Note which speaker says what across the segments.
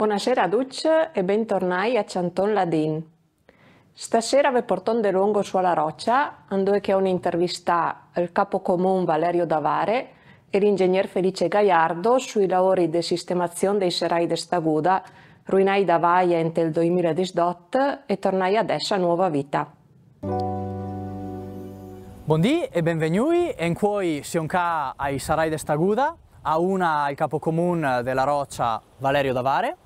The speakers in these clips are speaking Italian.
Speaker 1: Buonasera Duce e bentornati a Chanton Ladin. Stasera vi porto de lungo sulla roccia, dove che ho un'intervista al capo comune Valerio Davare e l'ingegner Felice Gaiardo sui lavori di sistemazione dei serai de Staguda, ruinai da Vaia entro il 2018 e tornai adesso a nuova vita.
Speaker 2: Buondì e benvenuti, e in cui siamo qui ai Sarai di Staguda, a una al comune della Roccia Valerio Davare,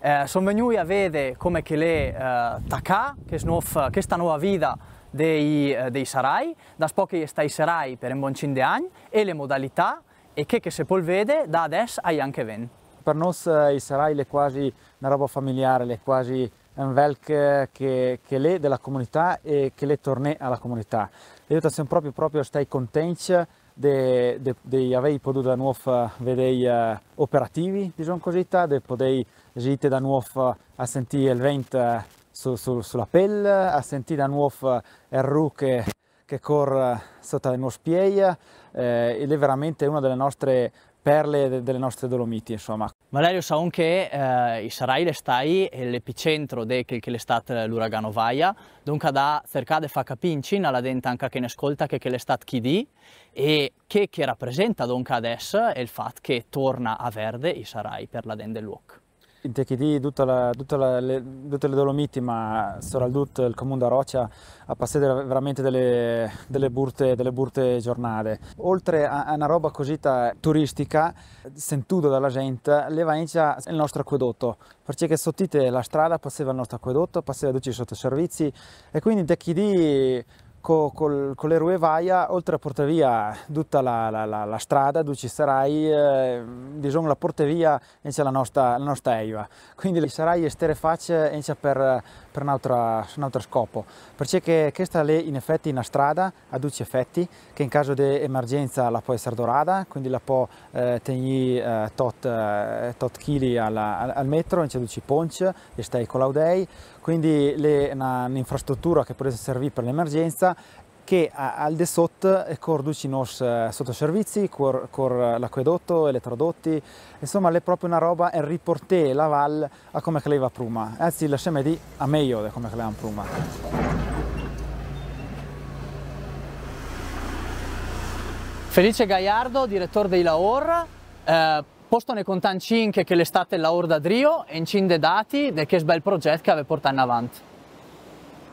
Speaker 2: eh, sono venuti a vedere come che le eh, TACA, che snof, questa nuova vita dei, eh, dei Sarai, da pochi stai Sarai per un buon anni e le modalità e che, che se può vedere da adesso ai anche ven.
Speaker 3: Per noi eh, i Sarai è quasi una roba familiare, è quasi un velk eh, che, che le della comunità e che le torne alla comunità. Io sono proprio, proprio stai contenti de, de, de avei potuto da nuof eh, vedei uh, operativi, diciamo così, de potei gite da nuovo eh, a sentire il vento su, su, sulla pelle, a sentire da nuovo il rucche che corre sotto le nostre piedi, eh, ed è veramente una delle nostre perle delle nostre Dolomiti, insomma,
Speaker 2: Valerio, sappiamo che eh, sarai l'estai è l'epicentro di quel eh, Vaia, dunque da cercare di far capire alla gente anche che ne ascolta che, l'estate chi di e che, che rappresenta dunque adesso è il fatto che torna a verde i sarai per la den del luogo
Speaker 3: in Techidi, tutta, la, tutta la, le, tutte le Dolomiti, ma soprattutto il Comune da Rocia, ha passato veramente delle, delle, burte, delle burte giornate. Oltre a, a una roba così turistica, sentuto dalla gente, le vancia il nostro acquedotto, perché sottite la strada passava il nostro acquedotto, passava tutti i sottoservizi e quindi in Techidi con, con, con l'Eroe Vaia, oltre a portare via tutta la, la, la, la strada, dove ci sarai, eh, bisogna diciamo, la porta via la nostra, la nostra eiva. Quindi sarai estere facce per, per un altro, un altro scopo, perché questa è in effetti una strada a due effetti, che in caso di emergenza la può essere dorata, quindi la può eh, tenere eh, tot, eh, tot chili alla, al, metro, in c'è ponce, e stai con l'audei, quindi l'infrastruttura che può servire per l'emergenza che al di sotto eh, conduce i nostri eh, sottoservizi, con, con eh, l'acquedotto, elettrodotti, insomma è proprio una roba e riportare la valle a come che leva pruma, anzi lasciamo di a meglio di come che leva pruma. Felice Gaiardo, direttore
Speaker 2: dei Laor, eh, posto ne contan 5 che l'estate Laor da Drio e in dati del che bel progetto che aveva portato in avanti.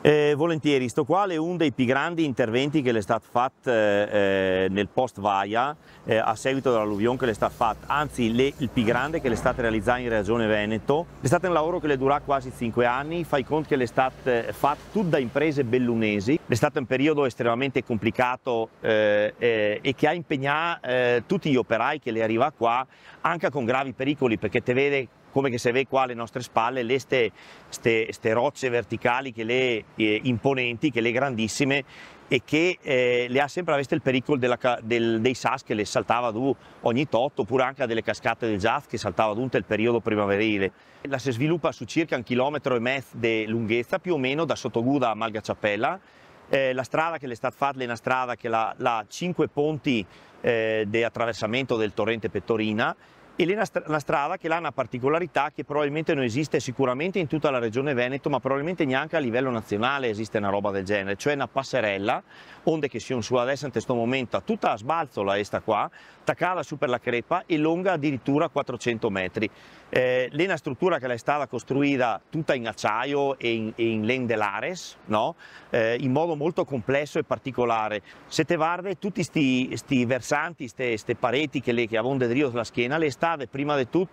Speaker 4: Eh, volentieri, sto qua è uno dei più grandi interventi che le è stato fatto eh, eh nel post Vaia eh, a seguito dell'alluvione che le è fatto, anzi le, il più grande che le è stato realizzato in Regione Veneto. È stato un lavoro che le dura quasi 5 anni, fai conto che le è stato eh, fatto tutto da imprese bellunesi, è stato un periodo estremamente complicato eh, e che ha impegnato tutti gli operai che le arriva qua anche con gravi pericoli perché te vede come che se vede qua alle nostre spalle, queste rocce verticali, che le eh, imponenti, che le grandissime, e che eh, le ha sempre aveste il pericolo della, del, dei sas che le saltava du ogni tot, oppure anche delle cascate del Jazz che saltava dunque il periodo primaverile. La si sviluppa su circa un chilometro e mezzo di lunghezza, più o meno da Sottoguda a Malgaciapella. Eh, la strada che le sta stata fatta è una strada che ha cinque ponti eh, di attraversamento del torrente Pettorina ed è una, strada che ha una particolarità che probabilmente non esiste sicuramente in tutta la regione Veneto, ma probabilmente neanche a livello nazionale esiste una roba del genere, cioè una passerella, onde che sia un su adesso in questo momento, tutta a sbalzola questa qua, taccata su per la crepa e lunga addirittura 400 metri. Eh, è una struttura che è stata costruita tutta in acciaio e in, e in lendelares, no? eh, in modo molto complesso e particolare. Se te guardi tutti questi versanti, queste pareti che, le, che avevano dentro la schiena, le sta strade prima di tutto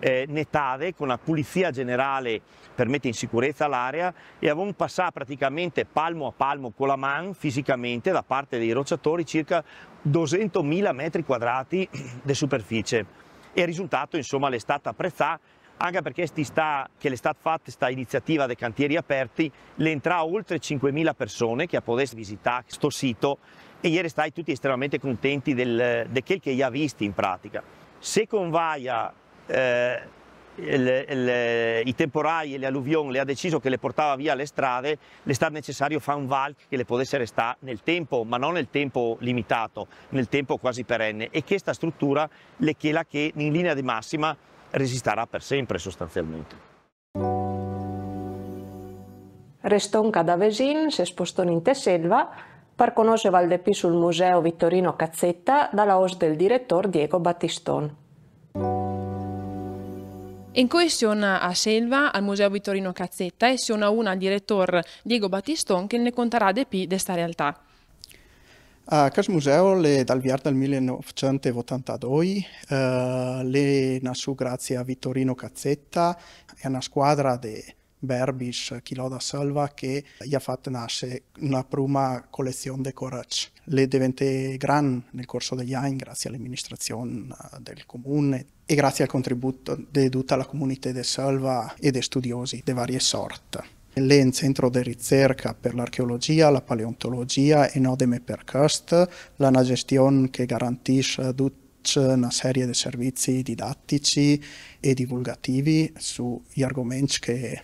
Speaker 4: eh, nettate con la pulizia generale per mettere in sicurezza l'area e avevamo passato praticamente palmo a palmo con la mano fisicamente da parte dei rocciatori circa 200.000 metri quadrati di superficie e il risultato insomma l'è stata apprezzata anche perché sta, che l'estate fatta questa iniziativa dei cantieri aperti l'entra oltre 5.000 persone che a poter visitare questo sito e ieri stai tutti estremamente contenti del, di che li ha visti in pratica. Se convaia eh, le, le, i temporai e le alluvioni le ha deciso che le portava via le strade, le sta necessario fare un val che le potesse restare nel tempo, ma non nel tempo limitato, nel tempo quasi perenne, e che sta struttura le chela che in linea di massima resisterà per sempre sostanzialmente.
Speaker 1: un Cadavesin si spostò in te selva, far conoscere Valdepì sul Museo Vittorino Cazzetta dalla host del direttore Diego Battiston. In cui a Selva, al Museo Vittorino Cazzetta, e siona una al direttore Diego Battiston che ne conterà di più di questa realtà.
Speaker 5: A Cas Museo è dal viar del 1982, eh, le nasce grazie a Vittorino Cazzetta e a una squadra di Berbish, Kiloda Salva, che gli ha fatto nascere una prima collezione di Corac. Le diventa gran nel corso degli anni grazie all'amministrazione eh, del comune e grazie al contributo di tutta la comunità di Salva e di studiosi di varie sorte. Lei è un centro di ricerca per l'archeologia, la paleontologia e nodeme per cust, la una gestione che garantisce una serie di servizi didattici e divulgativi sugli argomenti che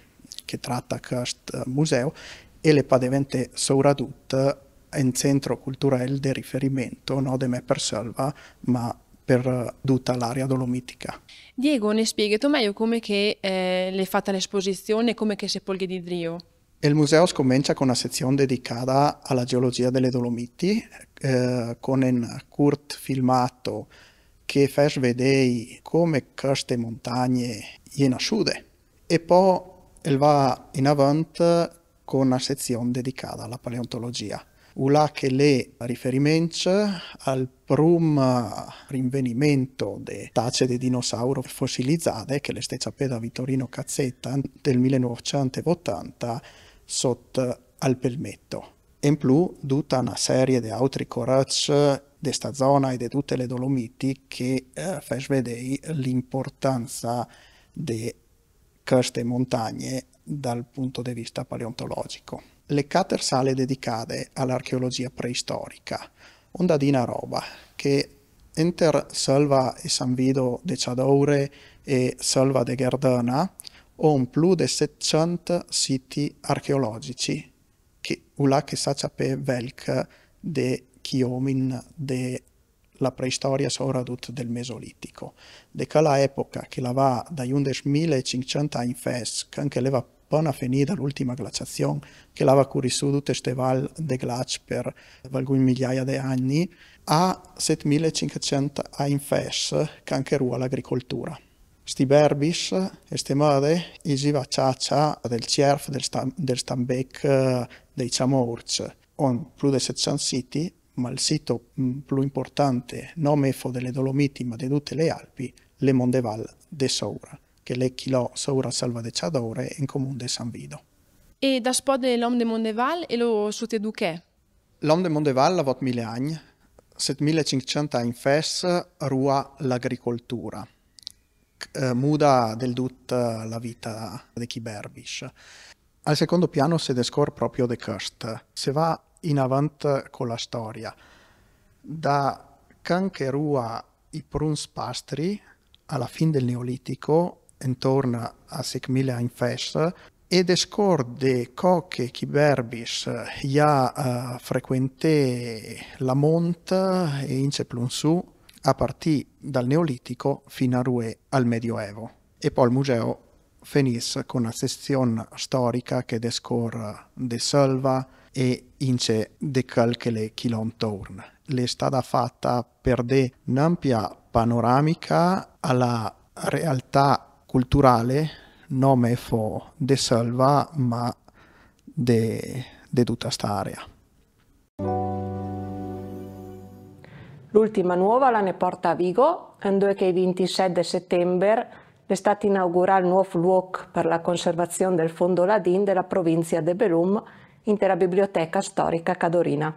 Speaker 5: tratta trata eh, Museo, e le pademente souradut eh, in centro culturale di riferimento, non de me per selva, ma per eh, tutta l'area dolomitica.
Speaker 1: Diego, ne spieghi tu meglio come che eh, l'è fatta l'esposizione e come che sepolghe di Drio?
Speaker 5: Il museo comincia con una sezione dedicata alla geologia delle Dolomiti, eh, con un curt filmato che fa vedere come queste montagne sono nascute. E poi Ell va in avant con una sezione dedicata alla paleontologia. Ulà che le riferimento al prum rinvenimento di tace di dinosauro fossilizzate che le stessa peda Vittorino Cazzetta del 1980 sotto al Pelmetto. In più, tutta una serie di altri coracci di sta zona e di tutte le Dolomiti che eh, fa vedere l'importanza di queste montagne dal punto di vista paleontologico. Le catersale dedicate all'archeologia preistorica, ondadina roba, che enter Selva e San Vido de Ciadoure e Selva de Gardana, o un più di 700 siti archeologici, che ula che sa sapere velc de chiomin de la preistoria soprattutto del Mesolitico. De cala epoca che la va da 11.500 in fes, che anche leva pona finita l'ultima glaciazione, che lava curissù tutte queste val de glac per alcune migliaia di anni, a 7.500 a in fes, che anche ruola l'agricoltura. Sti berbis, queste mode, isiva ciaccia del cerf, del, stam, del stambec, eh, dei chamourts, on più di 700 siti, ma il sito mm, più importante, non mefo delle Dolomiti ma di tutte le Alpi, le Mondeval de Soura, che le chilò Soura Salva de Ciadore in comune di San Vido.
Speaker 1: E da spode l'Om de Mondeval e lo sute duché?
Speaker 5: L'Om de Mondeval ha mille anni, 7500 anni fes, rua l'agricoltura. Eh, muda del tut eh, la vita di chi berbisch. Al secondo piano si descorre proprio de Kirst. Se va in avanti con la storia. Da Cancherua i Pruns Pastri alla fine del Neolitico, intorno a 6000 in fest, ed escorde coche chiberbis ja uh, eh, frequente la mont e ince plunsu a partire dal Neolitico fino a Rue al Medioevo. E poi il museo finisce con una sezione storica che descorre de Selva, e ince de calcole kilomtorn. Le stata fatta per de un'ampia panoramica alla realtà culturale, non fo de selva, ma de, de tutta area.
Speaker 1: L'ultima nuova la ne porta a Vigo, dove che il 27 settembre è stato inaugurato il nuovo luogo per la conservazione del fondo Ladin della provincia de Belum intera biblioteca storica cadorina.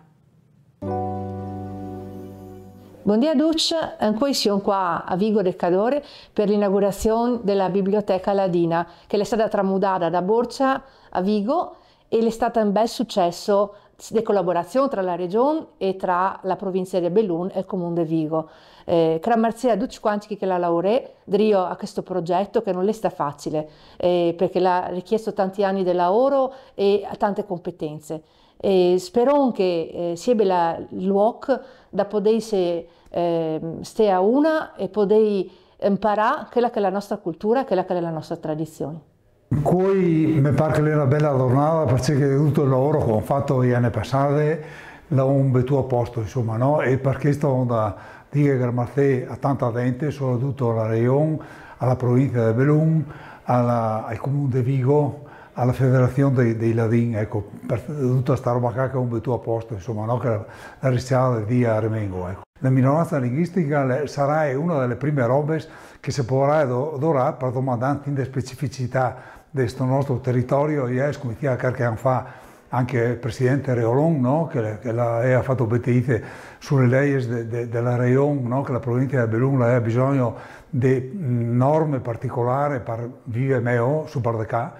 Speaker 1: Buongiorno a tutti, ancora siamo qui a Vigo del Cadore per l'inaugurazione della Biblioteca Ladina, che è stata tramutata da Borcia a Vigo e è stato un bel successo di collaborazione tra la regione e tra la provincia di Bellun e il comune di Vigo. Eh, grazie a tutti quanti che la laureè drio a questo progetto che non è sta facile eh, perché l'ha richiesto tanti anni di lavoro e tante competenze. E spero che eh, sia bella l'UOC da potersi eh, stare a una e poter imparare quella che è la nostra cultura, quella che è la nostra tradizione.
Speaker 6: Qui mi pare che sia una bella giornata perché tutto il lavoro che ho fatto gli anni passati l'ho metto a posto, insomma, no? E per questo da dire grazie a tanta gente, soprattutto alla Regione, alla provincia di Belun, alla, al comune di Vigo, alla federazione dei, dei Ladin, ecco, per tutta questa roba che ho metto a posto, insomma, no? Che la, la rischiava di Armengo, ecco. La minoranza linguistica sarà una delle prime robe che si potrà adorare per domandare in specificità di questo nostro territorio, yes, come diceva qualche anno fa anche il presidente Reolon, no? che, che la, ha fatto obbettite sulle leggi de, de, della no? che la provincia di Belun ha bisogno di norme particolari per vivere meglio su Bardacà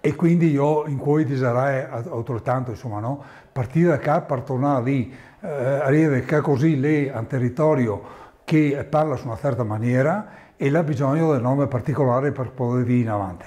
Speaker 6: e quindi io in cui desiderai altrettanto, insomma, no? partire da qua per tornare lì, eh, arrivare che così lì un territorio che parla su una certa maniera e ha bisogno di norme particolari per poter andare avanti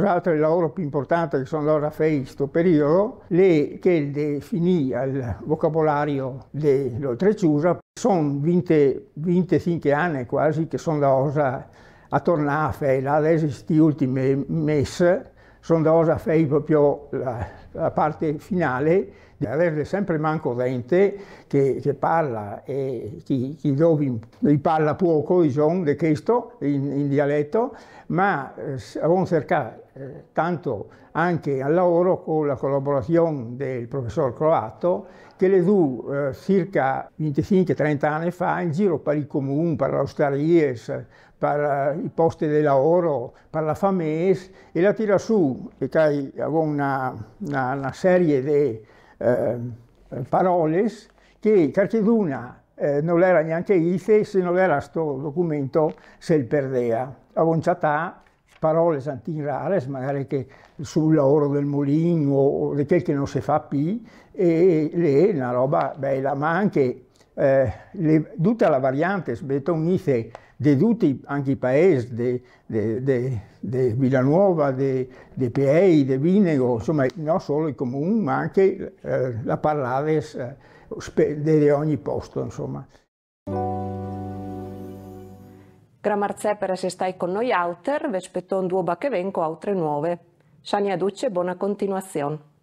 Speaker 7: tra l'altro il lavoro più importante che sono loro a fare in questo periodo, le, che le finì al vocabolario dell'oltreciusa, sono 20, 25 anni quasi che sono da osa a tornare a fare, adesso queste ultime messe, sono da osa a fare proprio la, la parte finale, di averle sempre manco dente, che, che parla e chi, chi dove li parla poco, diciamo, di questo, in, in dialetto, ma eh, abbiamo cercato eh, tanto anche al lavoro con la collaborazione del professor Croato che le due eh, circa 25-30 anni fa in giro per il comune, per l'Australia, per eh, i posti di lavoro, per la FAMES, e la tira su, e che aveva una, una, una serie di eh, parole che Carteduna eh, non era neanche IFE se non era questo documento se il perdeva. A Bonciatà parole antin rares, magari che sull'oro del mulino o di quel che non si fa più, e lì è una roba bella, ma anche eh, le, tutta la variante sbetonife di tutti anche i paesi, di Villanuova, di Pei, di Vinego, insomma non solo i comuni ma anche eh, la parlare eh, di ogni posto. Insomma.
Speaker 1: Grazie per essere stati con noi, Auter, vi aspetto un duo bacchevenco, altre nuove. Sani duce, buona continuazione.